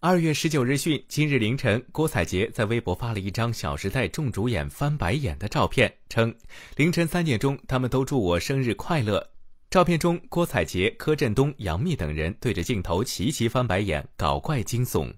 二月十九日讯，今日凌晨，郭采洁在微博发了一张《小时代》众主演翻白眼的照片，称凌晨三点钟，他们都祝我生日快乐。照片中，郭采洁、柯震东、杨幂等人对着镜头齐齐翻白眼，搞怪惊悚。